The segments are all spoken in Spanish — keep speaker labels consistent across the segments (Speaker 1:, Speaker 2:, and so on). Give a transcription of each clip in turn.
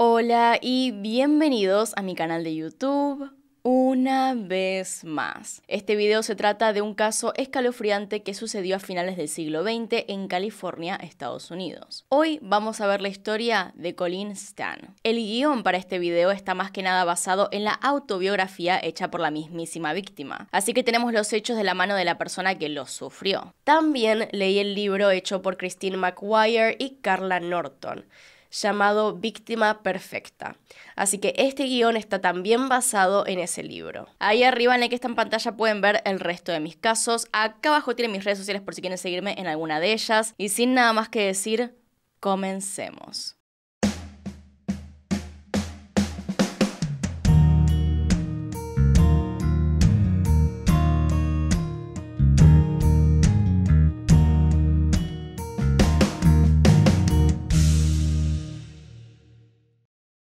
Speaker 1: Hola y bienvenidos a mi canal de YouTube. Una vez más. Este video se trata de un caso escalofriante que sucedió a finales del siglo XX en California, Estados Unidos. Hoy vamos a ver la historia de Colin Stan. El guión para este video está más que nada basado en la autobiografía hecha por la mismísima víctima, así que tenemos los hechos de la mano de la persona que lo sufrió. También leí el libro hecho por Christine McGuire y Carla Norton llamado Víctima Perfecta. Así que este guión está también basado en ese libro. Ahí arriba en la que está en pantalla pueden ver el resto de mis casos. Acá abajo tienen mis redes sociales por si quieren seguirme en alguna de ellas. Y sin nada más que decir, comencemos.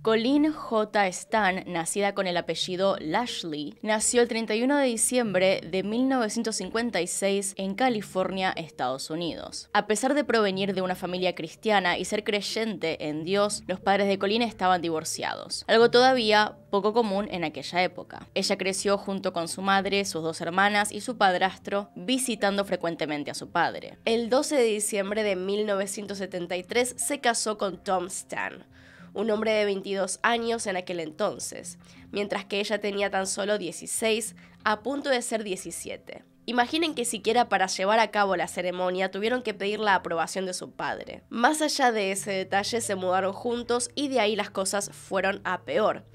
Speaker 1: Colleen J. Stan, nacida con el apellido Lashley, nació el 31 de diciembre de 1956 en California, Estados Unidos. A pesar de provenir de una familia cristiana y ser creyente en Dios, los padres de Colleen estaban divorciados, algo todavía poco común en aquella época. Ella creció junto con su madre, sus dos hermanas y su padrastro, visitando frecuentemente a su padre. El 12 de diciembre de 1973 se casó con Tom Stan un hombre de 22 años en aquel entonces, mientras que ella tenía tan solo 16, a punto de ser 17. Imaginen que siquiera para llevar a cabo la ceremonia tuvieron que pedir la aprobación de su padre. Más allá de ese detalle, se mudaron juntos y de ahí las cosas fueron a peor.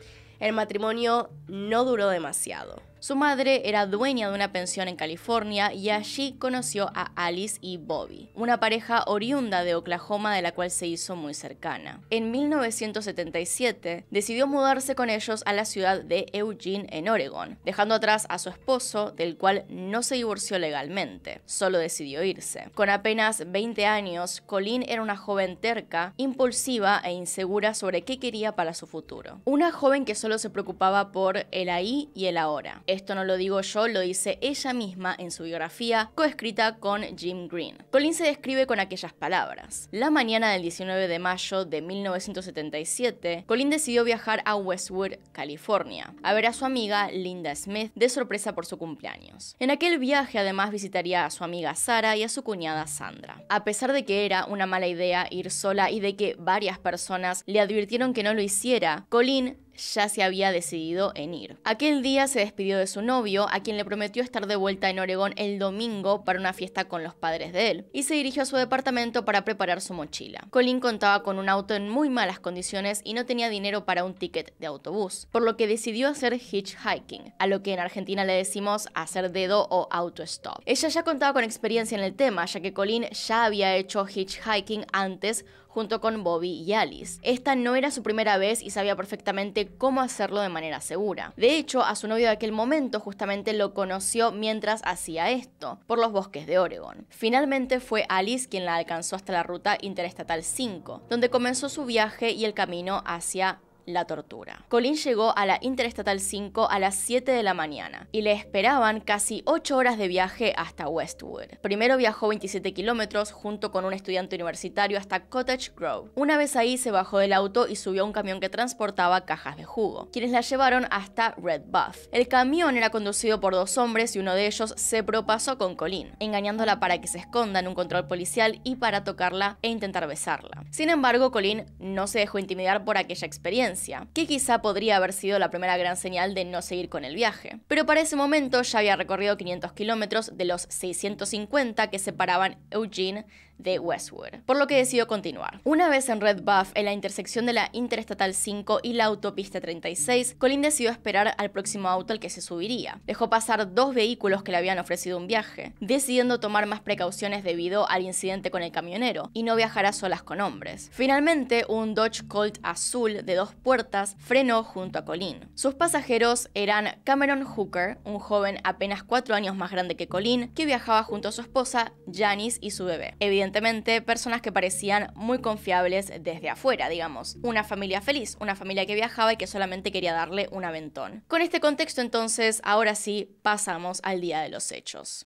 Speaker 1: El matrimonio no duró demasiado. Su madre era dueña de una pensión en California y allí conoció a Alice y Bobby, una pareja oriunda de Oklahoma de la cual se hizo muy cercana. En 1977 decidió mudarse con ellos a la ciudad de Eugene, en Oregon, dejando atrás a su esposo, del cual no se divorció legalmente, solo decidió irse. Con apenas 20 años, Colleen era una joven terca, impulsiva e insegura sobre qué quería para su futuro. Una joven que solo se preocupaba por el ahí y el ahora. Esto no lo digo yo, lo dice ella misma en su biografía, coescrita con Jim Green. Colin se describe con aquellas palabras. La mañana del 19 de mayo de 1977, Colin decidió viajar a Westwood, California, a ver a su amiga Linda Smith de sorpresa por su cumpleaños. En aquel viaje además visitaría a su amiga Sara y a su cuñada Sandra. A pesar de que era una mala idea ir sola y de que varias personas le advirtieron que no lo hiciera, Colin ya se había decidido en ir. Aquel día se despidió de su novio, a quien le prometió estar de vuelta en Oregón el domingo para una fiesta con los padres de él, y se dirigió a su departamento para preparar su mochila. Colin contaba con un auto en muy malas condiciones y no tenía dinero para un ticket de autobús, por lo que decidió hacer hitchhiking, a lo que en Argentina le decimos hacer dedo o auto stop. Ella ya contaba con experiencia en el tema, ya que Colin ya había hecho hitchhiking antes junto con Bobby y Alice. Esta no era su primera vez y sabía perfectamente cómo hacerlo de manera segura. De hecho, a su novio de aquel momento justamente lo conoció mientras hacía esto, por los bosques de Oregon. Finalmente fue Alice quien la alcanzó hasta la ruta interestatal 5, donde comenzó su viaje y el camino hacia la tortura. Colin llegó a la Interestatal 5 a las 7 de la mañana y le esperaban casi 8 horas de viaje hasta Westwood. Primero viajó 27 kilómetros junto con un estudiante universitario hasta Cottage Grove. Una vez ahí se bajó del auto y subió a un camión que transportaba cajas de jugo, quienes la llevaron hasta Red Buff. El camión era conducido por dos hombres y uno de ellos se propasó con Colin, engañándola para que se esconda en un control policial y para tocarla e intentar besarla. Sin embargo, Colin no se dejó intimidar por aquella experiencia que quizá podría haber sido la primera gran señal de no seguir con el viaje. Pero para ese momento ya había recorrido 500 kilómetros de los 650 que separaban Eugene de Westwood, por lo que decidió continuar. Una vez en Red Buff, en la intersección de la Interestatal 5 y la autopista 36, Colin decidió esperar al próximo auto al que se subiría. Dejó pasar dos vehículos que le habían ofrecido un viaje, decidiendo tomar más precauciones debido al incidente con el camionero y no viajar a solas con hombres. Finalmente, un Dodge Colt azul de dos puertas frenó junto a Colin. Sus pasajeros eran Cameron Hooker, un joven apenas cuatro años más grande que Colin, que viajaba junto a su esposa, Janice y su bebé evidentemente personas que parecían muy confiables desde afuera, digamos. Una familia feliz, una familia que viajaba y que solamente quería darle un aventón. Con este contexto entonces, ahora sí, pasamos al día de los hechos.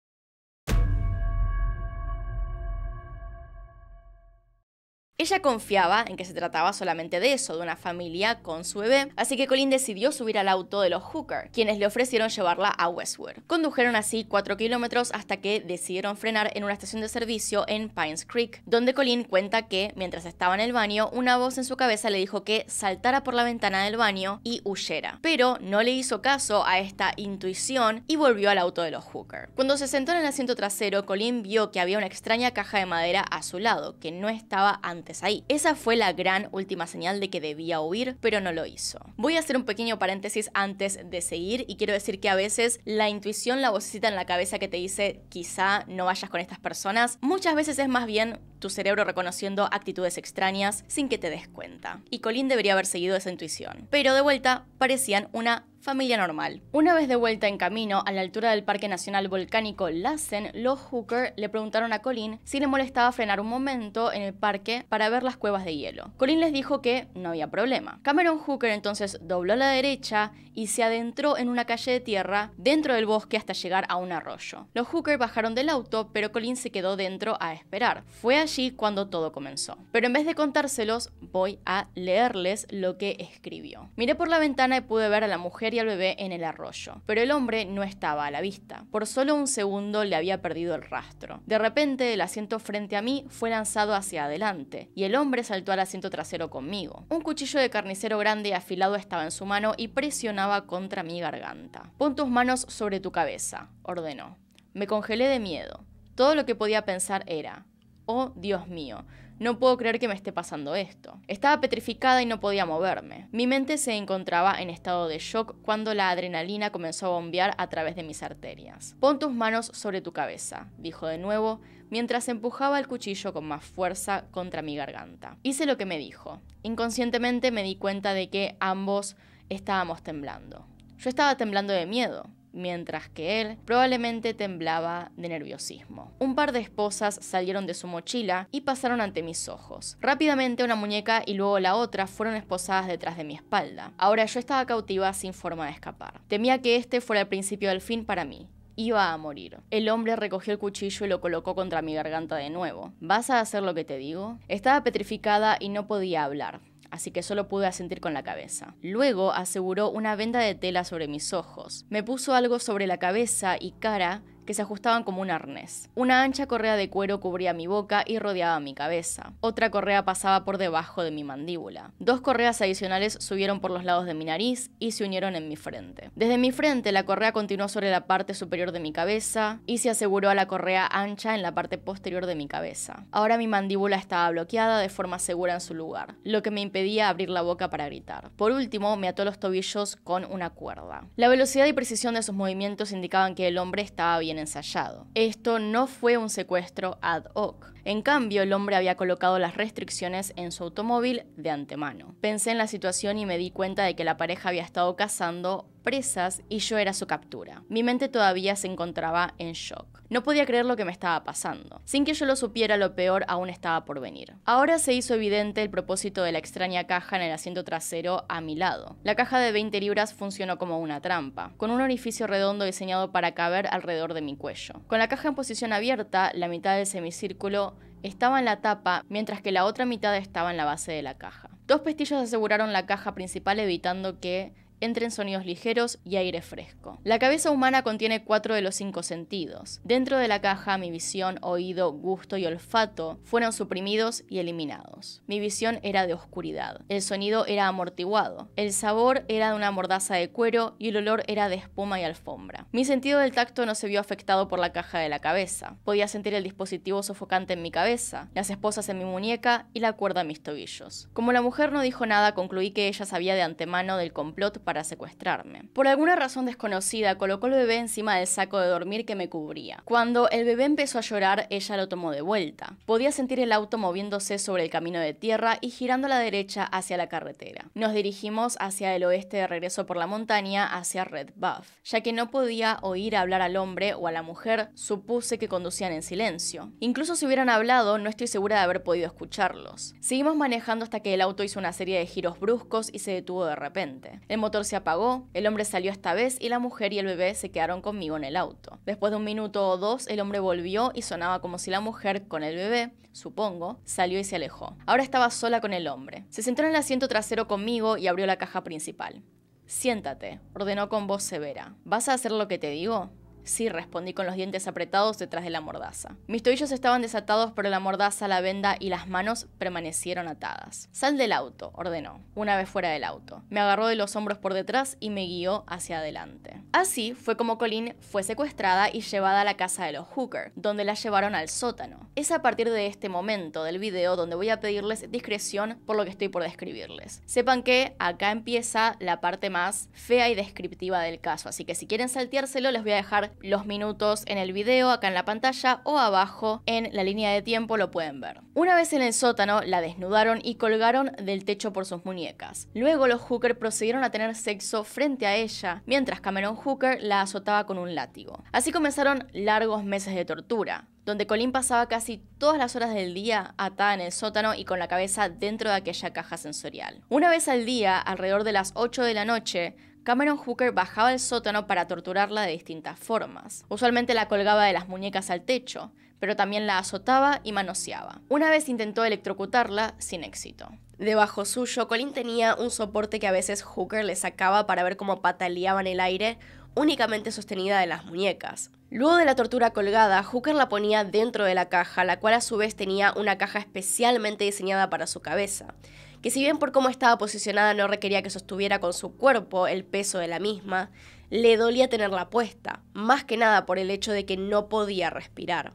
Speaker 1: Ella confiaba en que se trataba solamente de eso, de una familia con su bebé, así que Colin decidió subir al auto de los Hooker, quienes le ofrecieron llevarla a Westwood. Condujeron así 4 kilómetros hasta que decidieron frenar en una estación de servicio en Pines Creek, donde Colin cuenta que, mientras estaba en el baño, una voz en su cabeza le dijo que saltara por la ventana del baño y huyera. Pero no le hizo caso a esta intuición y volvió al auto de los Hooker. Cuando se sentó en el asiento trasero, Colin vio que había una extraña caja de madera a su lado, que no estaba antes ahí. Esa fue la gran última señal de que debía huir, pero no lo hizo. Voy a hacer un pequeño paréntesis antes de seguir y quiero decir que a veces la intuición, la vocecita en la cabeza que te dice quizá no vayas con estas personas, muchas veces es más bien tu cerebro reconociendo actitudes extrañas sin que te des cuenta. Y Colin debería haber seguido esa intuición. Pero de vuelta, parecían una familia normal. Una vez de vuelta en camino a la altura del Parque Nacional Volcánico Lassen, los Hooker le preguntaron a Colin si le molestaba frenar un momento en el parque para ver las cuevas de hielo. Colin les dijo que no había problema. Cameron Hooker entonces dobló a la derecha y se adentró en una calle de tierra dentro del bosque hasta llegar a un arroyo. Los Hooker bajaron del auto, pero Colin se quedó dentro a esperar. Fue allí cuando todo comenzó. Pero en vez de contárselos, voy a leerles lo que escribió. Miré por la ventana y pude ver a la mujer y al bebé en el arroyo, pero el hombre no estaba a la vista. Por solo un segundo le había perdido el rastro. De repente, el asiento frente a mí fue lanzado hacia adelante, y el hombre saltó al asiento trasero conmigo. Un cuchillo de carnicero grande y afilado estaba en su mano y presionaba contra mi garganta. Pon tus manos sobre tu cabeza, ordenó. Me congelé de miedo. Todo lo que podía pensar era, Oh, Dios mío, no puedo creer que me esté pasando esto. Estaba petrificada y no podía moverme. Mi mente se encontraba en estado de shock cuando la adrenalina comenzó a bombear a través de mis arterias. Pon tus manos sobre tu cabeza, dijo de nuevo, mientras empujaba el cuchillo con más fuerza contra mi garganta. Hice lo que me dijo. Inconscientemente me di cuenta de que ambos estábamos temblando. Yo estaba temblando de miedo mientras que él probablemente temblaba de nerviosismo. Un par de esposas salieron de su mochila y pasaron ante mis ojos. Rápidamente una muñeca y luego la otra fueron esposadas detrás de mi espalda. Ahora yo estaba cautiva sin forma de escapar. Temía que este fuera el principio del fin para mí, iba a morir. El hombre recogió el cuchillo y lo colocó contra mi garganta de nuevo. ¿Vas a hacer lo que te digo? Estaba petrificada y no podía hablar así que solo pude asentir con la cabeza. Luego aseguró una venda de tela sobre mis ojos. Me puso algo sobre la cabeza y cara que se ajustaban como un arnés. Una ancha correa de cuero cubría mi boca y rodeaba mi cabeza. Otra correa pasaba por debajo de mi mandíbula. Dos correas adicionales subieron por los lados de mi nariz y se unieron en mi frente. Desde mi frente la correa continuó sobre la parte superior de mi cabeza y se aseguró a la correa ancha en la parte posterior de mi cabeza. Ahora mi mandíbula estaba bloqueada de forma segura en su lugar, lo que me impedía abrir la boca para gritar. Por último, me ató los tobillos con una cuerda. La velocidad y precisión de sus movimientos indicaban que el hombre estaba bien ensayado. Esto no fue un secuestro ad hoc. En cambio, el hombre había colocado las restricciones en su automóvil de antemano. Pensé en la situación y me di cuenta de que la pareja había estado cazando presas y yo era su captura. Mi mente todavía se encontraba en shock. No podía creer lo que me estaba pasando. Sin que yo lo supiera, lo peor aún estaba por venir. Ahora se hizo evidente el propósito de la extraña caja en el asiento trasero a mi lado. La caja de 20 libras funcionó como una trampa, con un orificio redondo diseñado para caber alrededor de mi cuello. Con la caja en posición abierta, la mitad del semicírculo estaba en la tapa, mientras que la otra mitad estaba en la base de la caja. Dos pestillos aseguraron la caja principal evitando que entren sonidos ligeros y aire fresco. La cabeza humana contiene cuatro de los cinco sentidos. Dentro de la caja, mi visión, oído, gusto y olfato fueron suprimidos y eliminados. Mi visión era de oscuridad. El sonido era amortiguado. El sabor era de una mordaza de cuero y el olor era de espuma y alfombra. Mi sentido del tacto no se vio afectado por la caja de la cabeza. Podía sentir el dispositivo sofocante en mi cabeza, las esposas en mi muñeca y la cuerda en mis tobillos. Como la mujer no dijo nada, concluí que ella sabía de antemano del complot para para secuestrarme. Por alguna razón desconocida, colocó el bebé encima del saco de dormir que me cubría. Cuando el bebé empezó a llorar, ella lo tomó de vuelta. Podía sentir el auto moviéndose sobre el camino de tierra y girando a la derecha hacia la carretera. Nos dirigimos hacia el oeste de regreso por la montaña, hacia Red Buff. Ya que no podía oír hablar al hombre o a la mujer, supuse que conducían en silencio. Incluso si hubieran hablado, no estoy segura de haber podido escucharlos. Seguimos manejando hasta que el auto hizo una serie de giros bruscos y se detuvo de repente. El motor se apagó, el hombre salió esta vez y la mujer y el bebé se quedaron conmigo en el auto. Después de un minuto o dos, el hombre volvió y sonaba como si la mujer con el bebé, supongo, salió y se alejó. Ahora estaba sola con el hombre. Se sentó en el asiento trasero conmigo y abrió la caja principal. Siéntate, ordenó con voz severa. ¿Vas a hacer lo que te digo? Sí, respondí con los dientes apretados detrás de la mordaza. Mis tobillos estaban desatados, pero la mordaza, la venda y las manos permanecieron atadas. Sal del auto, ordenó, una vez fuera del auto. Me agarró de los hombros por detrás y me guió hacia adelante. Así fue como Colin fue secuestrada y llevada a la casa de los Hooker, donde la llevaron al sótano. Es a partir de este momento del video donde voy a pedirles discreción por lo que estoy por describirles. Sepan que acá empieza la parte más fea y descriptiva del caso, así que si quieren salteárselo les voy a dejar los minutos en el video acá en la pantalla o abajo en la línea de tiempo lo pueden ver. Una vez en el sótano la desnudaron y colgaron del techo por sus muñecas. Luego los Hooker procedieron a tener sexo frente a ella mientras Cameron Hooker la azotaba con un látigo. Así comenzaron largos meses de tortura donde Colin pasaba casi todas las horas del día atada en el sótano y con la cabeza dentro de aquella caja sensorial. Una vez al día, alrededor de las 8 de la noche, Cameron Hooker bajaba el sótano para torturarla de distintas formas. Usualmente la colgaba de las muñecas al techo, pero también la azotaba y manoseaba. Una vez intentó electrocutarla sin éxito. Debajo suyo, Colin tenía un soporte que a veces Hooker le sacaba para ver cómo pataleaba en el aire, únicamente sostenida de las muñecas. Luego de la tortura colgada, Hooker la ponía dentro de la caja, la cual a su vez tenía una caja especialmente diseñada para su cabeza que si bien por cómo estaba posicionada no requería que sostuviera con su cuerpo el peso de la misma, le dolía tenerla puesta, más que nada por el hecho de que no podía respirar.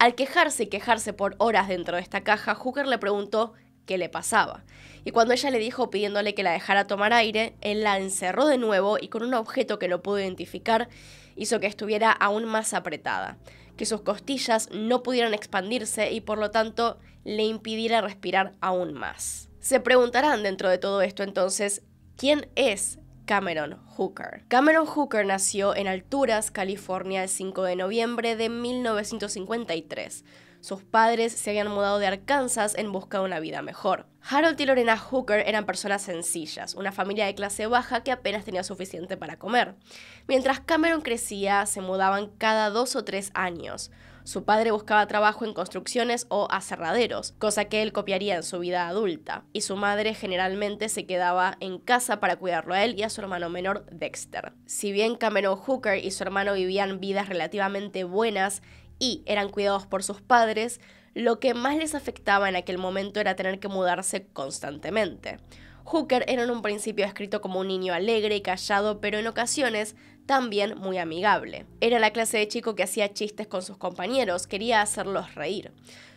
Speaker 1: Al quejarse y quejarse por horas dentro de esta caja, Hooker le preguntó qué le pasaba. Y cuando ella le dijo pidiéndole que la dejara tomar aire, él la encerró de nuevo y con un objeto que no pudo identificar hizo que estuviera aún más apretada, que sus costillas no pudieran expandirse y por lo tanto le impidiera respirar aún más. Se preguntarán dentro de todo esto entonces, ¿quién es Cameron Hooker. Cameron Hooker nació en Alturas, California, el 5 de noviembre de 1953. Sus padres se habían mudado de Arkansas en busca de una vida mejor. Harold y Lorena Hooker eran personas sencillas, una familia de clase baja que apenas tenía suficiente para comer. Mientras Cameron crecía, se mudaban cada dos o tres años. Su padre buscaba trabajo en construcciones o aserraderos, cosa que él copiaría en su vida adulta, y su madre generalmente se quedaba en casa para cuidarlo a él y a su hermano menor Dexter. Si bien Cameron Hooker y su hermano vivían vidas relativamente buenas y eran cuidados por sus padres, lo que más les afectaba en aquel momento era tener que mudarse constantemente. Hooker era en un principio descrito como un niño alegre y callado, pero en ocasiones también muy amigable. Era la clase de chico que hacía chistes con sus compañeros, quería hacerlos reír.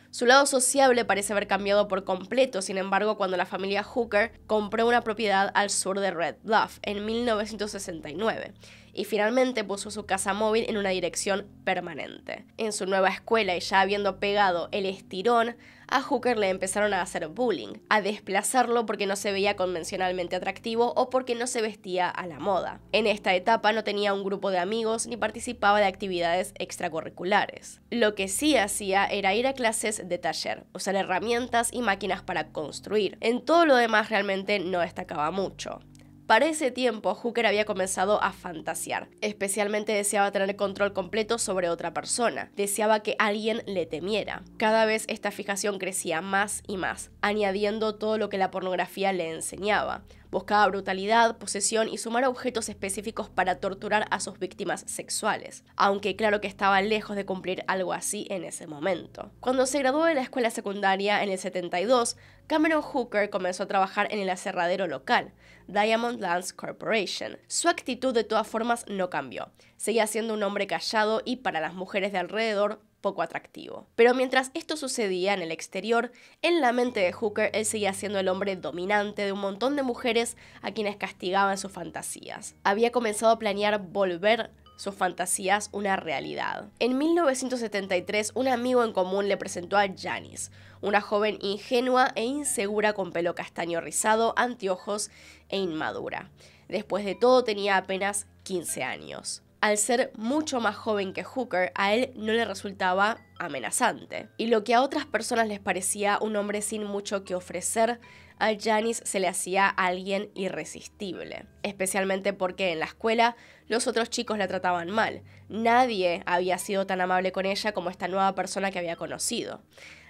Speaker 1: Su lado sociable parece haber cambiado por completo, sin embargo, cuando la familia Hooker compró una propiedad al sur de Red Bluff en 1969 y finalmente puso su casa móvil en una dirección permanente. En su nueva escuela y ya habiendo pegado el estirón, a Hooker le empezaron a hacer bullying, a desplazarlo porque no se veía convencionalmente atractivo o porque no se vestía a la moda. En esta etapa no tenía un grupo de amigos ni participaba de actividades extracurriculares. Lo que sí hacía era ir a clases de taller, usar herramientas y máquinas para construir. En todo lo demás realmente no destacaba mucho. Para ese tiempo, Hooker había comenzado a fantasear. Especialmente deseaba tener control completo sobre otra persona. Deseaba que alguien le temiera. Cada vez esta fijación crecía más y más, añadiendo todo lo que la pornografía le enseñaba. Buscaba brutalidad, posesión y sumar objetos específicos para torturar a sus víctimas sexuales, aunque claro que estaba lejos de cumplir algo así en ese momento. Cuando se graduó de la escuela secundaria en el 72, Cameron Hooker comenzó a trabajar en el aserradero local, Diamond Lance Corporation. Su actitud de todas formas no cambió. Seguía siendo un hombre callado y para las mujeres de alrededor poco atractivo. Pero mientras esto sucedía en el exterior, en la mente de Hooker él seguía siendo el hombre dominante de un montón de mujeres a quienes castigaba sus fantasías. Había comenzado a planear volver sus fantasías una realidad. En 1973, un amigo en común le presentó a Janice, una joven ingenua e insegura con pelo castaño rizado, anteojos e inmadura. Después de todo tenía apenas 15 años al ser mucho más joven que Hooker, a él no le resultaba amenazante. Y lo que a otras personas les parecía un hombre sin mucho que ofrecer, a Janice se le hacía alguien irresistible, especialmente porque en la escuela los otros chicos la trataban mal. Nadie había sido tan amable con ella como esta nueva persona que había conocido.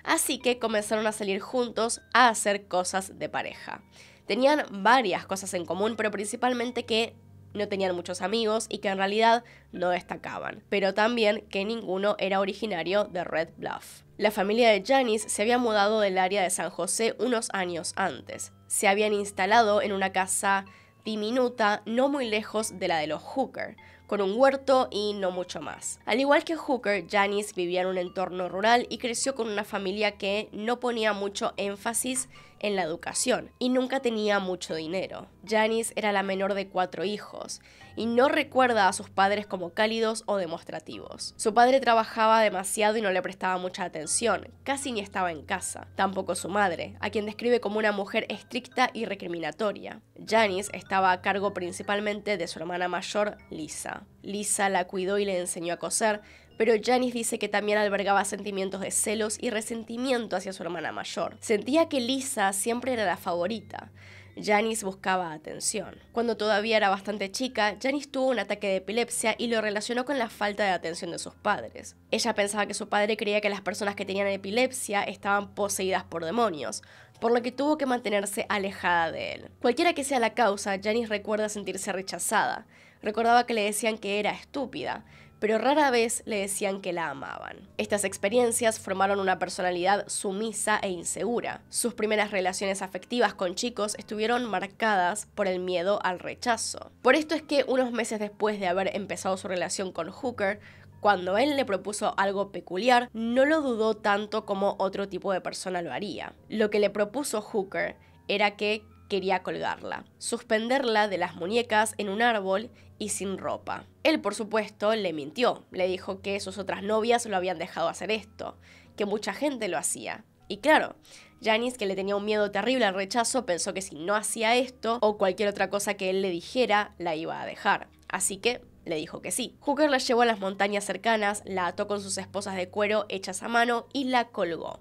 Speaker 1: Así que comenzaron a salir juntos a hacer cosas de pareja. Tenían varias cosas en común, pero principalmente que no tenían muchos amigos y que en realidad no destacaban, pero también que ninguno era originario de Red Bluff. La familia de Janice se había mudado del área de San José unos años antes. Se habían instalado en una casa diminuta no muy lejos de la de los Hooker, con un huerto y no mucho más. Al igual que Hooker, Janice vivía en un entorno rural y creció con una familia que no ponía mucho énfasis en la educación y nunca tenía mucho dinero. Janice era la menor de cuatro hijos y no recuerda a sus padres como cálidos o demostrativos. Su padre trabajaba demasiado y no le prestaba mucha atención, casi ni estaba en casa. Tampoco su madre, a quien describe como una mujer estricta y recriminatoria. Janice estaba a cargo principalmente de su hermana mayor, Lisa. Lisa la cuidó y le enseñó a coser, pero Janice dice que también albergaba sentimientos de celos y resentimiento hacia su hermana mayor. Sentía que Lisa siempre era la favorita. Janice buscaba atención. Cuando todavía era bastante chica, Janice tuvo un ataque de epilepsia y lo relacionó con la falta de atención de sus padres. Ella pensaba que su padre creía que las personas que tenían epilepsia estaban poseídas por demonios, por lo que tuvo que mantenerse alejada de él. Cualquiera que sea la causa, Janice recuerda sentirse rechazada. Recordaba que le decían que era estúpida, pero rara vez le decían que la amaban. Estas experiencias formaron una personalidad sumisa e insegura. Sus primeras relaciones afectivas con chicos estuvieron marcadas por el miedo al rechazo. Por esto es que unos meses después de haber empezado su relación con Hooker, cuando él le propuso algo peculiar, no lo dudó tanto como otro tipo de persona lo haría. Lo que le propuso Hooker era que quería colgarla, suspenderla de las muñecas en un árbol y sin ropa. Él, por supuesto, le mintió, le dijo que sus otras novias lo habían dejado hacer esto, que mucha gente lo hacía. Y claro, Janice, que le tenía un miedo terrible al rechazo, pensó que si no hacía esto o cualquier otra cosa que él le dijera, la iba a dejar. Así que le dijo que sí. Hooker la llevó a las montañas cercanas, la ató con sus esposas de cuero hechas a mano y la colgó.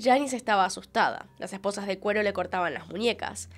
Speaker 1: Janice estaba asustada. Las esposas de cuero le cortaban las muñecas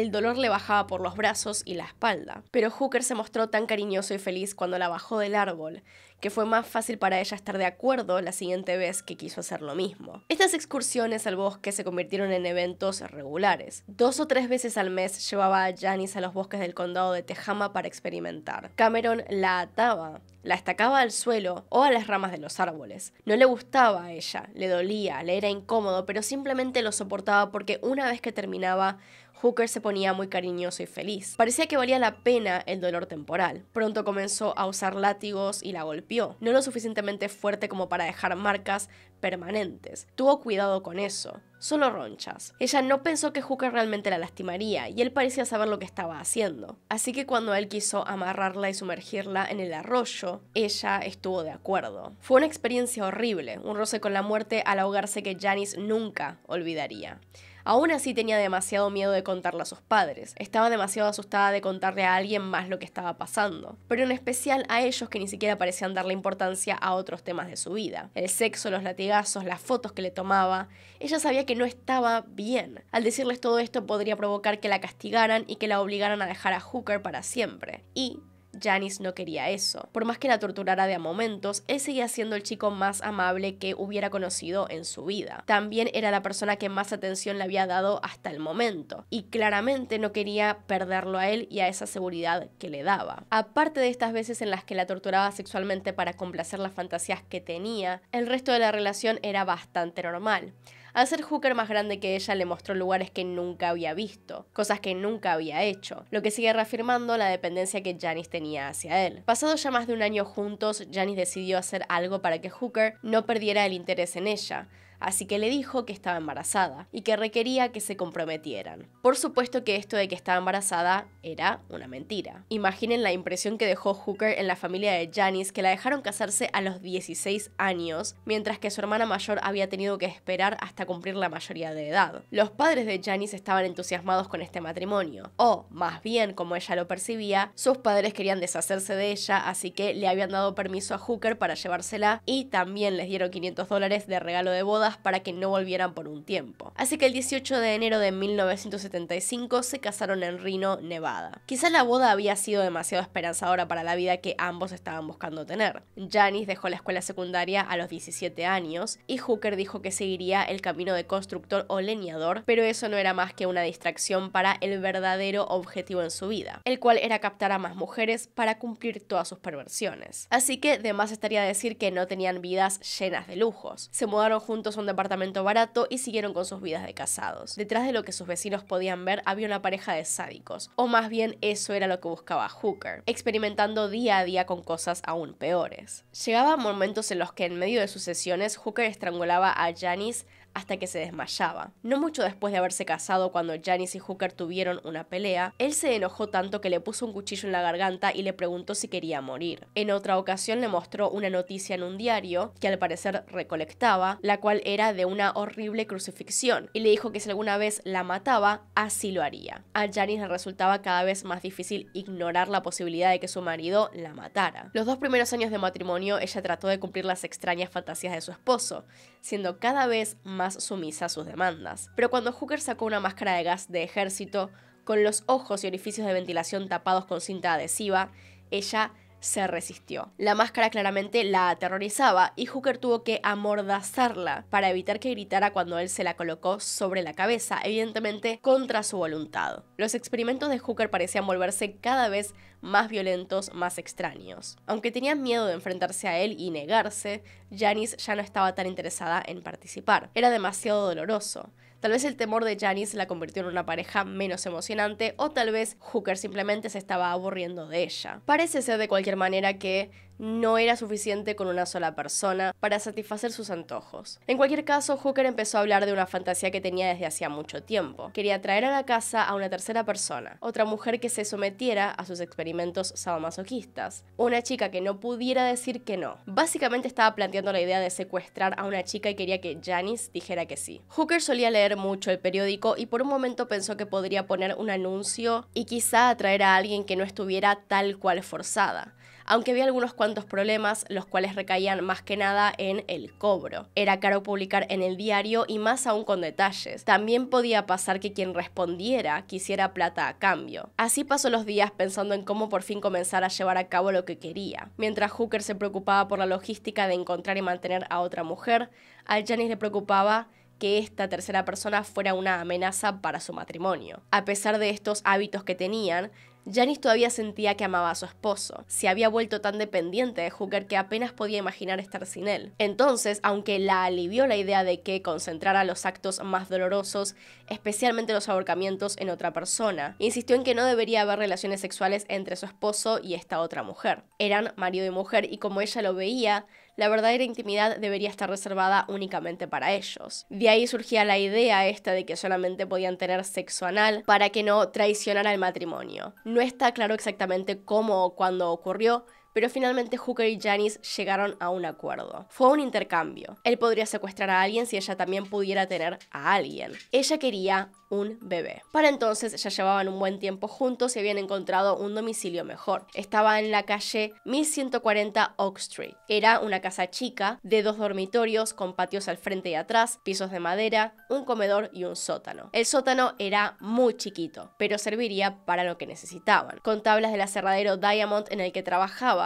Speaker 1: el dolor le bajaba por los brazos y la espalda. Pero Hooker se mostró tan cariñoso y feliz cuando la bajó del árbol, que fue más fácil para ella estar de acuerdo la siguiente vez que quiso hacer lo mismo. Estas excursiones al bosque se convirtieron en eventos regulares. Dos o tres veces al mes llevaba a Janice a los bosques del condado de Tejama para experimentar. Cameron la ataba, la estacaba al suelo o a las ramas de los árboles. No le gustaba a ella, le dolía, le era incómodo, pero simplemente lo soportaba porque una vez que terminaba Hooker se ponía muy cariñoso y feliz. Parecía que valía la pena el dolor temporal. Pronto comenzó a usar látigos y la golpeó, no lo suficientemente fuerte como para dejar marcas permanentes. Tuvo cuidado con eso solo ronchas. Ella no pensó que Hooker realmente la lastimaría y él parecía saber lo que estaba haciendo. Así que cuando él quiso amarrarla y sumergirla en el arroyo, ella estuvo de acuerdo. Fue una experiencia horrible, un roce con la muerte al ahogarse que Janice nunca olvidaría. Aún así tenía demasiado miedo de contarle a sus padres. Estaba demasiado asustada de contarle a alguien más lo que estaba pasando. Pero en especial a ellos que ni siquiera parecían darle importancia a otros temas de su vida. El sexo, los latigazos, las fotos que le tomaba. Ella sabía que no estaba bien. Al decirles todo esto podría provocar que la castigaran y que la obligaran a dejar a Hooker para siempre. Y Janice no quería eso. Por más que la torturara de a momentos, él seguía siendo el chico más amable que hubiera conocido en su vida. También era la persona que más atención le había dado hasta el momento, y claramente no quería perderlo a él y a esa seguridad que le daba. Aparte de estas veces en las que la torturaba sexualmente para complacer las fantasías que tenía, el resto de la relación era bastante normal. Al ser Hooker más grande que ella le mostró lugares que nunca había visto, cosas que nunca había hecho, lo que sigue reafirmando la dependencia que Janice tenía hacia él. Pasado ya más de un año juntos, Janice decidió hacer algo para que Hooker no perdiera el interés en ella, así que le dijo que estaba embarazada y que requería que se comprometieran. Por supuesto que esto de que estaba embarazada era una mentira. Imaginen la impresión que dejó Hooker en la familia de Janice, que la dejaron casarse a los 16 años, mientras que su hermana mayor había tenido que esperar hasta cumplir la mayoría de edad. Los padres de Janice estaban entusiasmados con este matrimonio, o más bien, como ella lo percibía, sus padres querían deshacerse de ella, así que le habían dado permiso a Hooker para llevársela y también les dieron 500 dólares de regalo de bodas para que no volvieran por un tiempo. Así que el 18 de enero de 1975 se casaron en Reno, Nevada. Quizás la boda había sido demasiado esperanzadora para la vida que ambos estaban buscando tener. Janice dejó la escuela secundaria a los 17 años y Hooker dijo que seguiría el camino de constructor o leñador, pero eso no era más que una distracción para el verdadero objetivo en su vida, el cual era captar a más mujeres para cumplir todas sus perversiones. Así que de más estaría decir que no tenían vidas llenas de lujos. Se mudaron juntos un departamento barato y siguieron con sus vidas de casados. Detrás de lo que sus vecinos podían ver había una pareja de sádicos, o más bien eso era lo que buscaba Hooker, experimentando día a día con cosas aún peores. Llegaban momentos en los que en medio de sus sesiones Hooker estrangulaba a Janice hasta que se desmayaba. No mucho después de haberse casado, cuando Janice y Hooker tuvieron una pelea, él se enojó tanto que le puso un cuchillo en la garganta y le preguntó si quería morir. En otra ocasión le mostró una noticia en un diario, que al parecer recolectaba, la cual era de una horrible crucifixión, y le dijo que si alguna vez la mataba, así lo haría. A Janice le resultaba cada vez más difícil ignorar la posibilidad de que su marido la matara. Los dos primeros años de matrimonio, ella trató de cumplir las extrañas fantasías de su esposo, siendo cada vez más sumisa a sus demandas. Pero cuando Hooker sacó una máscara de gas de ejército, con los ojos y orificios de ventilación tapados con cinta adhesiva, ella se resistió. La máscara claramente la aterrorizaba y Hooker tuvo que amordazarla para evitar que gritara cuando él se la colocó sobre la cabeza, evidentemente contra su voluntad. Los experimentos de Hooker parecían volverse cada vez más violentos, más extraños. Aunque tenía miedo de enfrentarse a él y negarse, Janice ya no estaba tan interesada en participar. Era demasiado doloroso Tal vez el temor de Janice la convirtió en una pareja menos emocionante o tal vez Hooker simplemente se estaba aburriendo de ella. Parece ser de cualquier manera que no era suficiente con una sola persona para satisfacer sus antojos. En cualquier caso, Hooker empezó a hablar de una fantasía que tenía desde hacía mucho tiempo. Quería traer a la casa a una tercera persona, otra mujer que se sometiera a sus experimentos sadomasoquistas, una chica que no pudiera decir que no. Básicamente estaba planteando la idea de secuestrar a una chica y quería que Janice dijera que sí. Hooker solía leer mucho el periódico y por un momento pensó que podría poner un anuncio y quizá atraer a alguien que no estuviera tal cual forzada aunque había algunos cuantos problemas, los cuales recaían más que nada en el cobro. Era caro publicar en el diario y más aún con detalles. También podía pasar que quien respondiera quisiera plata a cambio. Así pasó los días pensando en cómo por fin comenzar a llevar a cabo lo que quería. Mientras Hooker se preocupaba por la logística de encontrar y mantener a otra mujer, a Janice le preocupaba que esta tercera persona fuera una amenaza para su matrimonio. A pesar de estos hábitos que tenían, Janice todavía sentía que amaba a su esposo. Se había vuelto tan dependiente de Hooker que apenas podía imaginar estar sin él. Entonces, aunque la alivió la idea de que concentrara los actos más dolorosos, especialmente los ahorcamientos, en otra persona, insistió en que no debería haber relaciones sexuales entre su esposo y esta otra mujer. Eran marido y mujer y como ella lo veía, la verdadera intimidad debería estar reservada únicamente para ellos. De ahí surgía la idea esta de que solamente podían tener sexo anal para que no traicionara el matrimonio. No está claro exactamente cómo o cuándo ocurrió, pero finalmente Hooker y Janice llegaron a un acuerdo. Fue un intercambio. Él podría secuestrar a alguien si ella también pudiera tener a alguien. Ella quería un bebé. Para entonces ya llevaban un buen tiempo juntos y habían encontrado un domicilio mejor. Estaba en la calle 1140 Oak Street. Era una casa chica de dos dormitorios con patios al frente y atrás, pisos de madera, un comedor y un sótano. El sótano era muy chiquito, pero serviría para lo que necesitaban. Con tablas del aserradero Diamond en el que trabajaba,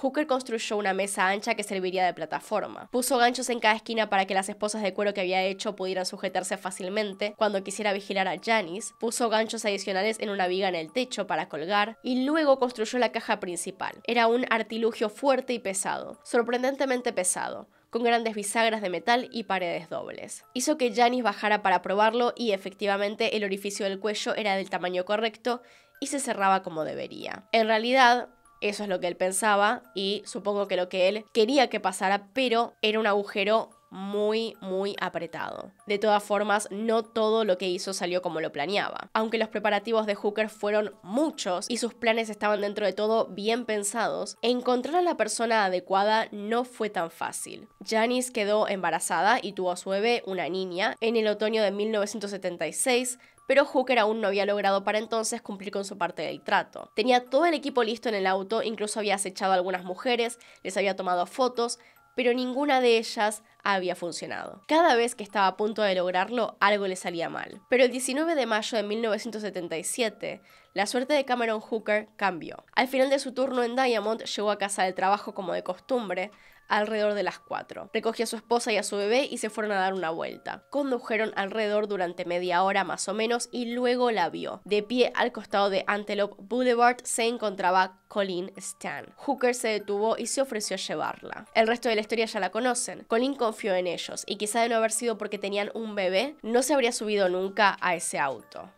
Speaker 1: Hooker construyó una mesa ancha que serviría de plataforma. Puso ganchos en cada esquina para que las esposas de cuero que había hecho pudieran sujetarse fácilmente cuando quisiera vigilar a Janice. Puso ganchos adicionales en una viga en el techo para colgar. Y luego construyó la caja principal. Era un artilugio fuerte y pesado. Sorprendentemente pesado con grandes bisagras de metal y paredes dobles. Hizo que Janice bajara para probarlo y efectivamente el orificio del cuello era del tamaño correcto y se cerraba como debería. En realidad, eso es lo que él pensaba y supongo que lo que él quería que pasara, pero era un agujero muy, muy apretado. De todas formas, no todo lo que hizo salió como lo planeaba. Aunque los preparativos de Hooker fueron muchos y sus planes estaban dentro de todo bien pensados, encontrar a la persona adecuada no fue tan fácil. Janice quedó embarazada y tuvo a su bebé, una niña, en el otoño de 1976, pero Hooker aún no había logrado para entonces cumplir con su parte del trato. Tenía todo el equipo listo en el auto, incluso había acechado a algunas mujeres, les había tomado fotos, pero ninguna de ellas había funcionado. Cada vez que estaba a punto de lograrlo, algo le salía mal. Pero el 19 de mayo de 1977, la suerte de Cameron Hooker cambió. Al final de su turno en Diamond, llegó a casa del trabajo como de costumbre, alrededor de las 4. Recogió a su esposa y a su bebé y se fueron a dar una vuelta. Condujeron alrededor durante media hora más o menos y luego la vio. De pie al costado de Antelope Boulevard se encontraba Colin Stan. Hooker se detuvo y se ofreció a llevarla. El resto de la historia ya la conocen. Colin confió en ellos y quizá de no haber sido porque tenían un bebé, no se habría subido nunca a ese auto.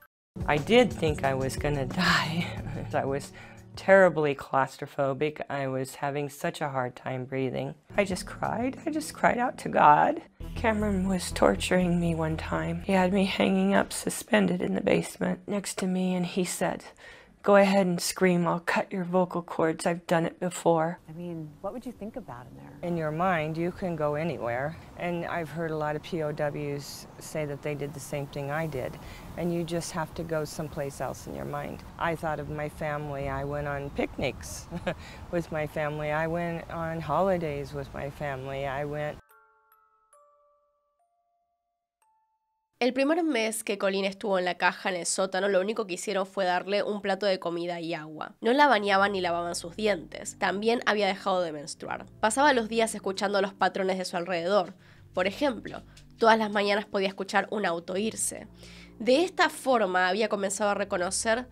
Speaker 2: I terribly claustrophobic. I was having such a hard time breathing. I just cried. I just cried out to God. Cameron was torturing me one time. He had me hanging up suspended in the basement next to me and he said, go ahead and scream. I'll cut your vocal cords. I've done it before. I mean, what would you think about in there? In your mind, you can go anywhere. And I've heard a lot of POWs say that they did the same thing I did. and you just have to go someplace else in your mind. I thought of my family. I went on picnics with my family. I went on holidays with my family. I went
Speaker 1: El primer mes que Colin estuvo en la caja en el sótano, lo único que hicieron fue darle un plato de comida y agua. No la bañaban ni lavaban sus dientes. También había dejado de menstruar. Pasaba los días escuchando los patrones de su alrededor. Por ejemplo, todas las mañanas podía escuchar un auto irse. De esta forma había comenzado a reconocer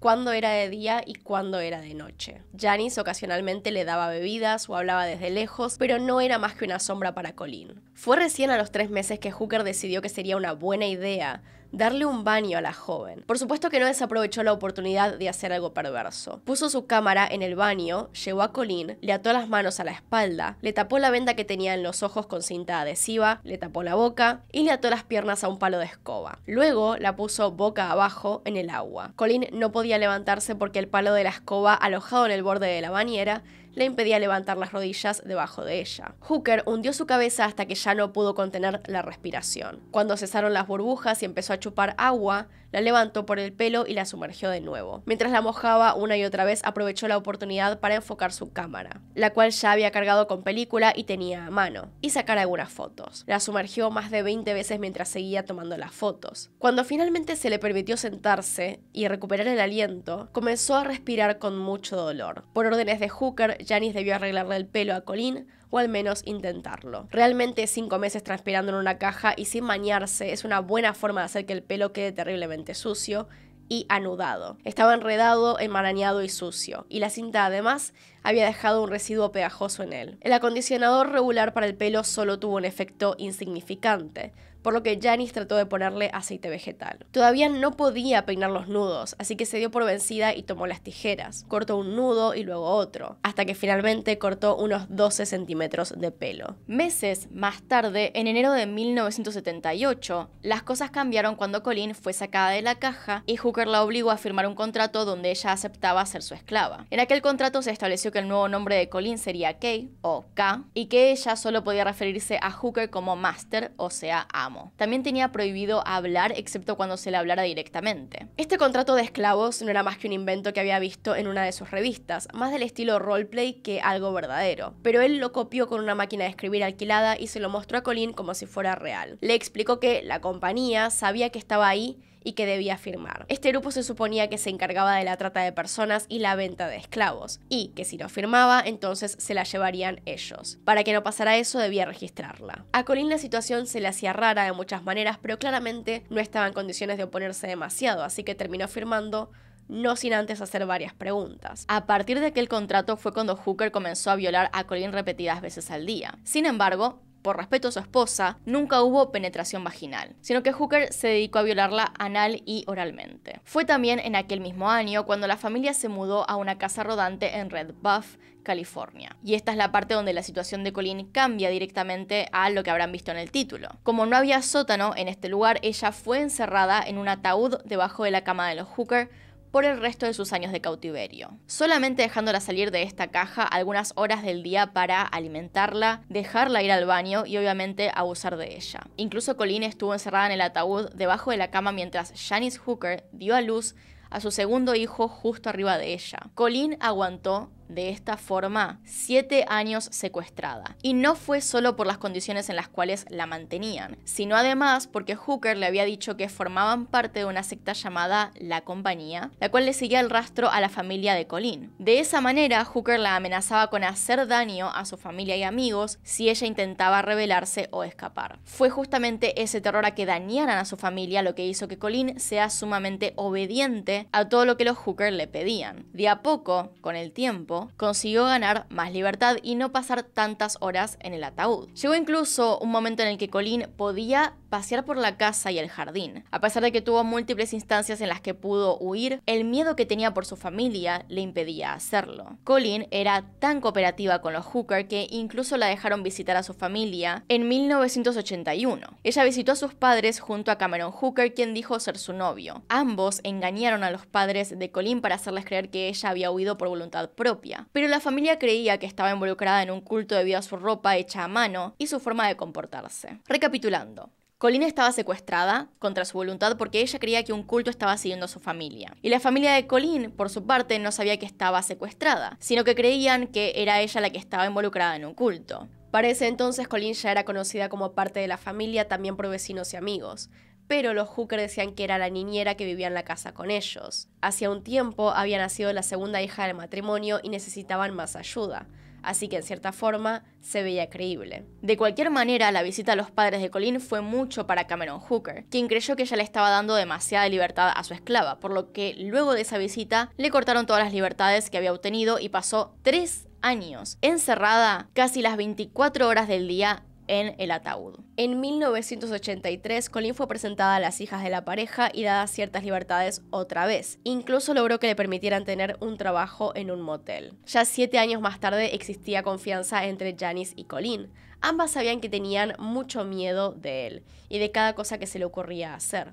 Speaker 1: cuándo era de día y cuándo era de noche. Janice ocasionalmente le daba bebidas o hablaba desde lejos, pero no era más que una sombra para Colin. Fue recién a los tres meses que Hooker decidió que sería una buena idea darle un baño a la joven. Por supuesto que no desaprovechó la oportunidad de hacer algo perverso. Puso su cámara en el baño, llegó a Colin, le ató las manos a la espalda, le tapó la venda que tenía en los ojos con cinta adhesiva, le tapó la boca y le ató las piernas a un palo de escoba. Luego la puso boca abajo en el agua. Colin no podía levantarse porque el palo de la escoba alojado en el borde de la bañera le impedía levantar las rodillas debajo de ella. Hooker hundió su cabeza hasta que ya no pudo contener la respiración. Cuando cesaron las burbujas y empezó a chupar agua, la levantó por el pelo y la sumergió de nuevo. Mientras la mojaba una y otra vez, aprovechó la oportunidad para enfocar su cámara, la cual ya había cargado con película y tenía a mano, y sacar algunas fotos. La sumergió más de 20 veces mientras seguía tomando las fotos. Cuando finalmente se le permitió sentarse y recuperar el aliento, comenzó a respirar con mucho dolor. Por órdenes de Hooker, Janice debió arreglarle el pelo a Colin, o al menos intentarlo. Realmente cinco meses transpirando en una caja y sin bañarse es una buena forma de hacer que el pelo quede terriblemente sucio y anudado. Estaba enredado, enmarañado y sucio, y la cinta además había dejado un residuo pegajoso en él. El acondicionador regular para el pelo solo tuvo un efecto insignificante, por lo que Janice trató de ponerle aceite vegetal. Todavía no podía peinar los nudos, así que se dio por vencida y tomó las tijeras. Cortó un nudo y luego otro, hasta que finalmente cortó unos 12 centímetros de pelo. Meses más tarde, en enero de 1978, las cosas cambiaron cuando Colleen fue sacada de la caja y Hooker la obligó a firmar un contrato donde ella aceptaba ser su esclava. En aquel contrato se estableció que el nuevo nombre de Colleen sería Kay o K y que ella solo podía referirse a Hooker como master, o sea, a. También tenía prohibido hablar excepto cuando se le hablara directamente. Este contrato de esclavos no era más que un invento que había visto en una de sus revistas, más del estilo roleplay que algo verdadero. Pero él lo copió con una máquina de escribir alquilada y se lo mostró a Colin como si fuera real. Le explicó que la compañía sabía que estaba ahí y que debía firmar. Este grupo se suponía que se encargaba de la trata de personas y la venta de esclavos, y que si no firmaba, entonces se la llevarían ellos. Para que no pasara eso, debía registrarla. A Colin la situación se le hacía rara de muchas maneras, pero claramente no estaba en condiciones de oponerse demasiado, así que terminó firmando no sin antes hacer varias preguntas. A partir de aquel contrato fue cuando Hooker comenzó a violar a Colin repetidas veces al día. Sin embargo, por respeto a su esposa, nunca hubo penetración vaginal, sino que Hooker se dedicó a violarla anal y oralmente. Fue también en aquel mismo año cuando la familia se mudó a una casa rodante en Red Buff, California. Y esta es la parte donde la situación de Colleen cambia directamente a lo que habrán visto en el título. Como no había sótano en este lugar, ella fue encerrada en un ataúd debajo de la cama de los Hooker por el resto de sus años de cautiverio, solamente dejándola salir de esta caja algunas horas del día para alimentarla, dejarla ir al baño y obviamente abusar de ella. Incluso Colleen estuvo encerrada en el ataúd debajo de la cama mientras Janice Hooker dio a luz a su segundo hijo justo arriba de ella. Colleen aguantó de esta forma siete años secuestrada. Y no fue solo por las condiciones en las cuales la mantenían, sino además porque Hooker le había dicho que formaban parte de una secta llamada La Compañía, la cual le seguía el rastro a la familia de Colin. De esa manera, Hooker la amenazaba con hacer daño a su familia y amigos si ella intentaba rebelarse o escapar. Fue justamente ese terror a que dañaran a su familia lo que hizo que Colin sea sumamente obediente a todo lo que los Hooker le pedían. De a poco, con el tiempo, consiguió ganar más libertad y no pasar tantas horas en el ataúd. Llegó incluso un momento en el que Colin podía pasear por la casa y el jardín. A pesar de que tuvo múltiples instancias en las que pudo huir, el miedo que tenía por su familia le impedía hacerlo. Colin era tan cooperativa con los Hooker que incluso la dejaron visitar a su familia en 1981. Ella visitó a sus padres junto a Cameron Hooker, quien dijo ser su novio. Ambos engañaron a los padres de Colin para hacerles creer que ella había huido por voluntad propia pero la familia creía que estaba involucrada en un culto debido a su ropa hecha a mano y su forma de comportarse. Recapitulando, Coline estaba secuestrada contra su voluntad porque ella creía que un culto estaba siguiendo a su familia. Y la familia de Colin, por su parte, no sabía que estaba secuestrada, sino que creían que era ella la que estaba involucrada en un culto. Para ese entonces, Colin ya era conocida como parte de la familia también por vecinos y amigos pero los Hooker decían que era la niñera que vivía en la casa con ellos. Hacía un tiempo había nacido la segunda hija del matrimonio y necesitaban más ayuda, así que en cierta forma se veía creíble. De cualquier manera, la visita a los padres de Colin fue mucho para Cameron Hooker, quien creyó que ella le estaba dando demasiada libertad a su esclava, por lo que luego de esa visita le cortaron todas las libertades que había obtenido y pasó tres años, encerrada casi las 24 horas del día en el ataúd. En 1983, Colin fue presentada a las hijas de la pareja y dada ciertas libertades otra vez. Incluso logró que le permitieran tener un trabajo en un motel. Ya siete años más tarde existía confianza entre Janice y Colin. Ambas sabían que tenían mucho miedo de él y de cada cosa que se le ocurría hacer.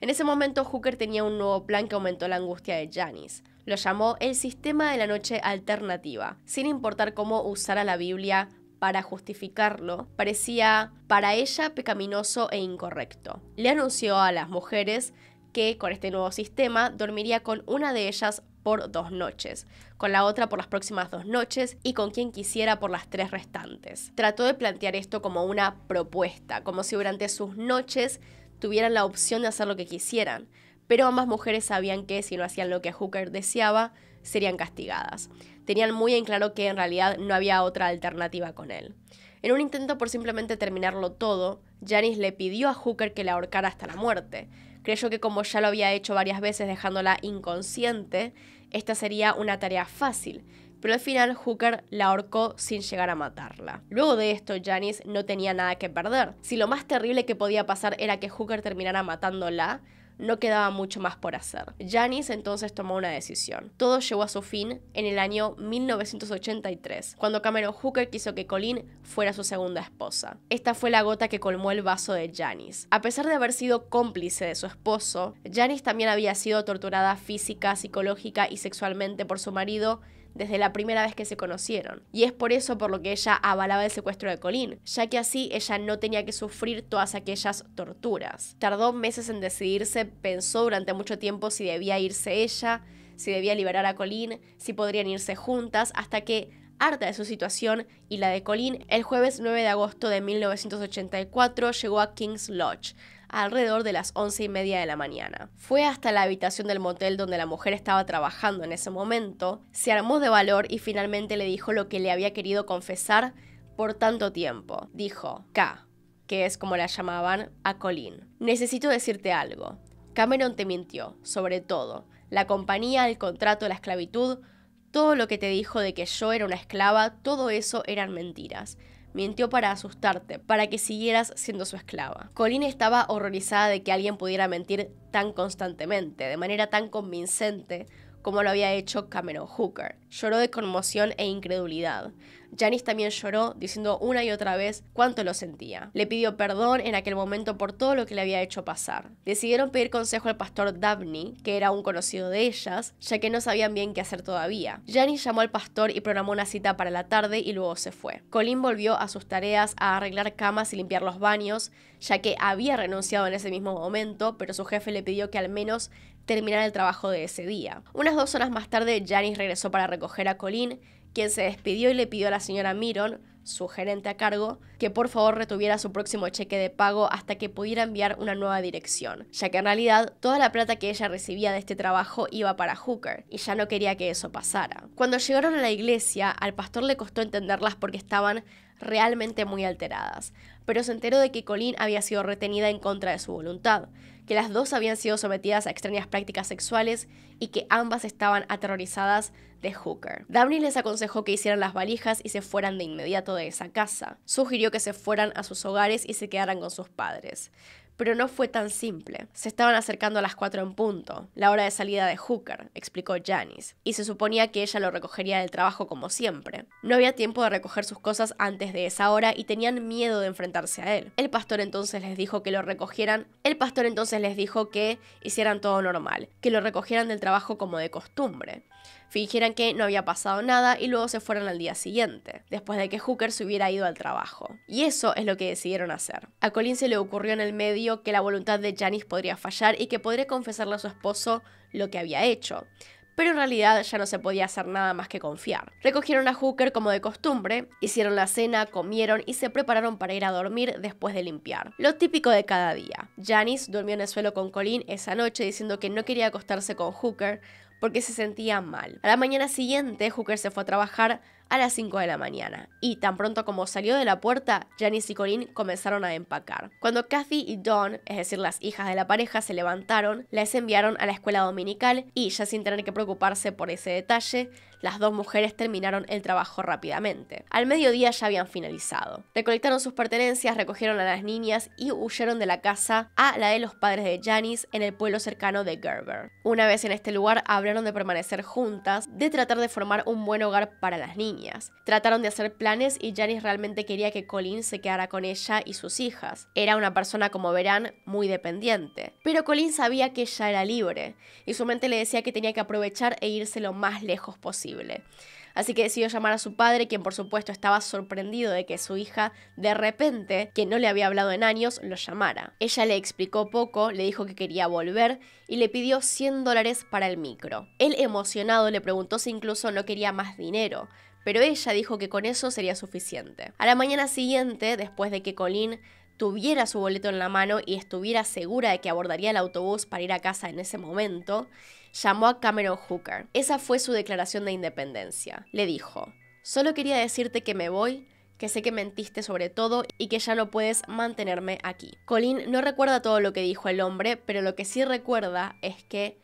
Speaker 1: En ese momento, Hooker tenía un nuevo plan que aumentó la angustia de Janice lo llamó el sistema de la noche alternativa, sin importar cómo usara la Biblia para justificarlo, parecía para ella pecaminoso e incorrecto. Le anunció a las mujeres que con este nuevo sistema dormiría con una de ellas por dos noches, con la otra por las próximas dos noches y con quien quisiera por las tres restantes. Trató de plantear esto como una propuesta, como si durante sus noches tuvieran la opción de hacer lo que quisieran, pero ambas mujeres sabían que si no hacían lo que Hooker deseaba, serían castigadas tenían muy en claro que en realidad no había otra alternativa con él. En un intento por simplemente terminarlo todo, Janis le pidió a Hooker que la ahorcara hasta la muerte. Creyó que como ya lo había hecho varias veces dejándola inconsciente, esta sería una tarea fácil, pero al final Hooker la ahorcó sin llegar a matarla. Luego de esto, Janis no tenía nada que perder. Si lo más terrible que podía pasar era que Hooker terminara matándola, no quedaba mucho más por hacer. Janis entonces tomó una decisión. Todo llegó a su fin en el año 1983, cuando Cameron Hooker quiso que Colleen fuera su segunda esposa. Esta fue la gota que colmó el vaso de Janis. A pesar de haber sido cómplice de su esposo, Janis también había sido torturada física, psicológica y sexualmente por su marido desde la primera vez que se conocieron. Y es por eso por lo que ella avalaba el secuestro de Colin, ya que así ella no tenía que sufrir todas aquellas torturas. Tardó meses en decidirse, pensó durante mucho tiempo si debía irse ella, si debía liberar a Colin, si podrían irse juntas, hasta que harta de su situación y la de Colin, el jueves 9 de agosto de 1984 llegó a King's Lodge, alrededor de las once y media de la mañana. Fue hasta la habitación del motel donde la mujer estaba trabajando en ese momento, se armó de valor y finalmente le dijo lo que le había querido confesar por tanto tiempo. Dijo, K, que es como la llamaban a Colin. Necesito decirte algo. Cameron te mintió, sobre todo. La compañía, el contrato, la esclavitud, todo lo que te dijo de que yo era una esclava, todo eso eran mentiras mintió para asustarte, para que siguieras siendo su esclava. Colin estaba horrorizada de que alguien pudiera mentir tan constantemente, de manera tan convincente como lo había hecho Cameron Hooker. Lloró de conmoción e incredulidad. Janice también lloró, diciendo una y otra vez cuánto lo sentía. Le pidió perdón en aquel momento por todo lo que le había hecho pasar. Decidieron pedir consejo al pastor Dabney, que era un conocido de ellas, ya que no sabían bien qué hacer todavía. Janice llamó al pastor y programó una cita para la tarde y luego se fue. Colin volvió a sus tareas a arreglar camas y limpiar los baños, ya que había renunciado en ese mismo momento, pero su jefe le pidió que al menos terminara el trabajo de ese día. Unas dos horas más tarde, Janice regresó para recoger a Colin quien se despidió y le pidió a la señora Miron, su gerente a cargo, que por favor retuviera su próximo cheque de pago hasta que pudiera enviar una nueva dirección, ya que en realidad toda la plata que ella recibía de este trabajo iba para Hooker, y ya no quería que eso pasara. Cuando llegaron a la iglesia, al pastor le costó entenderlas porque estaban realmente muy alteradas, pero se enteró de que Colleen había sido retenida en contra de su voluntad, que las dos habían sido sometidas a extrañas prácticas sexuales y que ambas estaban aterrorizadas de Hooker. Dabney les aconsejó que hicieran las valijas y se fueran de inmediato de esa casa. Sugirió que se fueran a sus hogares y se quedaran con sus padres pero no fue tan simple. Se estaban acercando a las 4 en punto, la hora de salida de Hooker, explicó Janice, y se suponía que ella lo recogería del trabajo como siempre. No había tiempo de recoger sus cosas antes de esa hora y tenían miedo de enfrentarse a él. El pastor entonces les dijo que lo recogieran, el pastor entonces les dijo que hicieran todo normal, que lo recogieran del trabajo como de costumbre fingieran que no había pasado nada y luego se fueron al día siguiente, después de que Hooker se hubiera ido al trabajo. Y eso es lo que decidieron hacer. A Colin se le ocurrió en el medio que la voluntad de Janice podría fallar y que podría confesarle a su esposo lo que había hecho, pero en realidad ya no se podía hacer nada más que confiar. Recogieron a Hooker como de costumbre, hicieron la cena, comieron y se prepararon para ir a dormir después de limpiar. Lo típico de cada día. Janice durmió en el suelo con Colin esa noche diciendo que no quería acostarse con Hooker porque se sentía mal. A la mañana siguiente, Hooker se fue a trabajar a las 5 de la mañana, y tan pronto como salió de la puerta, Janice y Corinne comenzaron a empacar. Cuando Kathy y Dawn, es decir, las hijas de la pareja, se levantaron, las enviaron a la escuela dominical y ya sin tener que preocuparse por ese detalle, las dos mujeres terminaron el trabajo rápidamente. Al mediodía ya habían finalizado. Recolectaron sus pertenencias, recogieron a las niñas y huyeron de la casa a la de los padres de Janice en el pueblo cercano de Gerber. Una vez en este lugar hablaron de permanecer juntas, de tratar de formar un buen hogar para las niñas Trataron de hacer planes y Janice realmente quería que Colin se quedara con ella y sus hijas. Era una persona, como verán, muy dependiente. Pero Colin sabía que ella era libre y su mente le decía que tenía que aprovechar e irse lo más lejos posible así que decidió llamar a su padre, quien por supuesto estaba sorprendido de que su hija, de repente, que no le había hablado en años, lo llamara. Ella le explicó poco, le dijo que quería volver y le pidió 100 dólares para el micro. Él emocionado le preguntó si incluso no quería más dinero, pero ella dijo que con eso sería suficiente. A la mañana siguiente, después de que Colin tuviera su boleto en la mano y estuviera segura de que abordaría el autobús para ir a casa en ese momento, llamó a Cameron Hooker. Esa fue su declaración de independencia. Le dijo, solo quería decirte que me voy, que sé que mentiste sobre todo y que ya no puedes mantenerme aquí. Colin no recuerda todo lo que dijo el hombre, pero lo que sí recuerda es que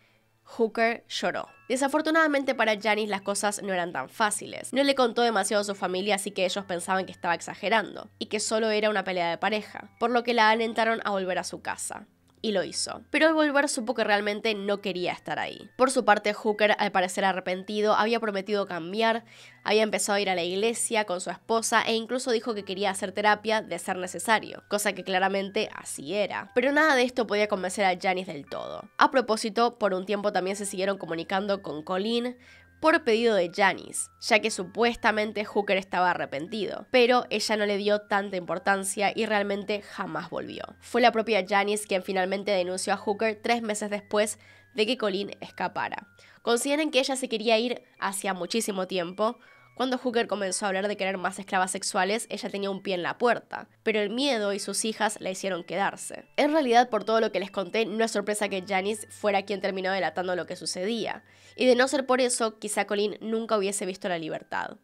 Speaker 1: Hooker lloró. Desafortunadamente para Janice las cosas no eran tan fáciles. No le contó demasiado a su familia, así que ellos pensaban que estaba exagerando y que solo era una pelea de pareja, por lo que la alentaron a volver a su casa y lo hizo. Pero al volver supo que realmente no quería estar ahí. Por su parte, Hooker, al parecer arrepentido, había prometido cambiar, había empezado a ir a la iglesia con su esposa e incluso dijo que quería hacer terapia de ser necesario, cosa que claramente así era. Pero nada de esto podía convencer a Janice del todo. A propósito, por un tiempo también se siguieron comunicando con Colin, por pedido de Janice, ya que supuestamente Hooker estaba arrepentido, pero ella no le dio tanta importancia y realmente jamás volvió. Fue la propia Janice quien finalmente denunció a Hooker tres meses después de que Colin escapara. Consideren que ella se quería ir hacía muchísimo tiempo, cuando Hooker comenzó a hablar de querer más esclavas sexuales, ella tenía un pie en la puerta, pero el miedo y sus hijas la hicieron quedarse. En realidad, por todo lo que les conté, no es sorpresa que Janice fuera quien terminó delatando lo que sucedía, y de no ser por eso, quizá Colin nunca hubiese visto la libertad.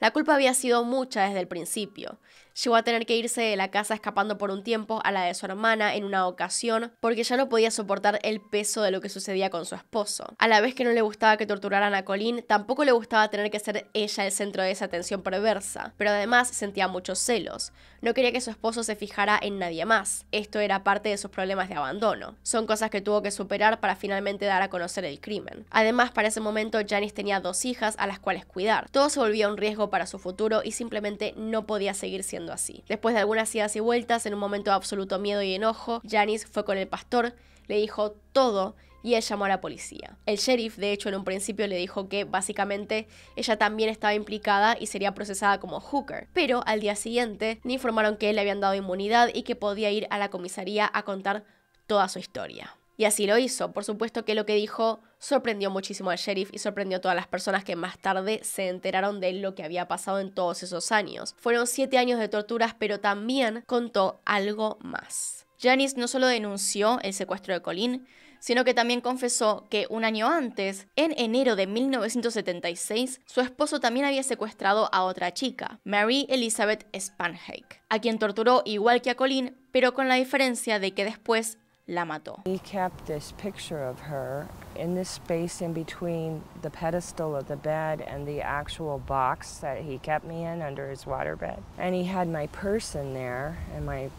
Speaker 1: La culpa había sido mucha desde el principio. Llegó a tener que irse de la casa escapando por un tiempo a la de su hermana en una ocasión porque ya no podía soportar el peso de lo que sucedía con su esposo. A la vez que no le gustaba que torturaran a Colin, tampoco le gustaba tener que ser ella el centro de esa atención perversa, pero además sentía muchos celos. No quería que su esposo se fijara en nadie más. Esto era parte de sus problemas de abandono. Son cosas que tuvo que superar para finalmente dar a conocer el crimen. Además, para ese momento Janice tenía dos hijas a las cuales cuidar. Todo se volvía un riesgo para su futuro y simplemente no podía seguir siendo así. Después de algunas idas y vueltas, en un momento de absoluto miedo y enojo, Janice fue con el pastor, le dijo todo y él llamó a la policía. El sheriff, de hecho, en un principio le dijo que básicamente ella también estaba implicada y sería procesada como hooker, pero al día siguiente le informaron que le habían dado inmunidad y que podía ir a la comisaría a contar toda su historia. Y así lo hizo. Por supuesto que lo que dijo sorprendió muchísimo al sheriff y sorprendió a todas las personas que más tarde se enteraron de lo que había pasado en todos esos años. Fueron siete años de torturas, pero también contó algo más. Janice no solo denunció el secuestro de Colin, sino que también confesó que un año antes, en enero de 1976, su esposo también había secuestrado a otra chica, Mary Elizabeth Spanhake, a quien torturó igual que a Colin, pero con la diferencia de que después la
Speaker 2: mató. He kept this picture of her in this space in between the pedestal of the bed and the actual box that he kept me in under his waterbed. And he had my purse in there and my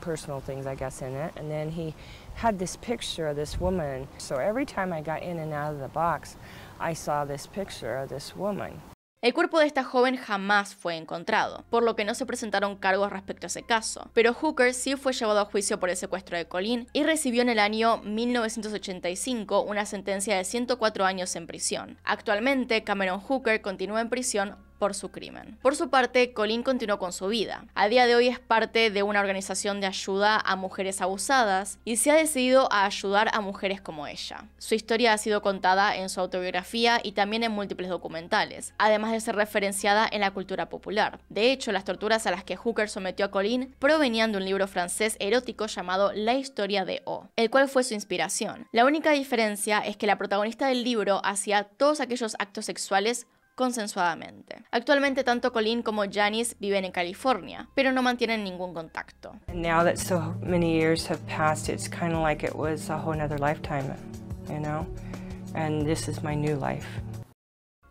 Speaker 2: personal things, I guess, in it. And then he had this picture of this woman. So every time I got in and out of the box, I saw this picture of this woman.
Speaker 1: El cuerpo de esta joven jamás fue encontrado, por lo que no se presentaron cargos respecto a ese caso, pero Hooker sí fue llevado a juicio por el secuestro de Colin y recibió en el año 1985 una sentencia de 104 años en prisión. Actualmente, Cameron Hooker continúa en prisión por su crimen. Por su parte, Colin continuó con su vida. A día de hoy es parte de una organización de ayuda a mujeres abusadas y se ha decidido a ayudar a mujeres como ella. Su historia ha sido contada en su autobiografía y también en múltiples documentales, además de ser referenciada en la cultura popular. De hecho, las torturas a las que Hooker sometió a Colin provenían de un libro francés erótico llamado La historia de O, el cual fue su inspiración. La única diferencia es que la protagonista del libro hacía todos aquellos actos sexuales consensuadamente. Actualmente tanto Colin como Janice viven en California, pero no mantienen ningún contacto.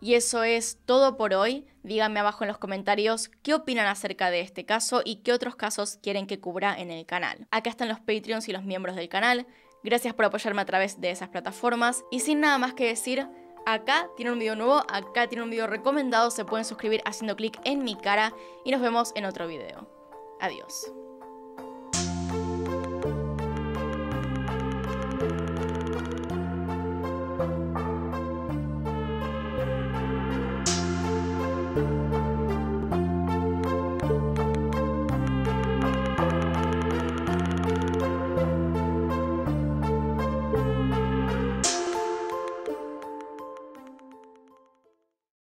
Speaker 1: Y eso es todo por hoy. Díganme abajo en los comentarios qué opinan acerca de este caso y qué otros casos quieren que cubra en el canal. Acá están los Patreons y los miembros del canal. Gracias por apoyarme a través de esas plataformas. Y sin nada más que decir, acá tiene un video nuevo, acá tiene un video recomendado, se pueden suscribir haciendo clic en mi cara y nos vemos en otro video. Adiós.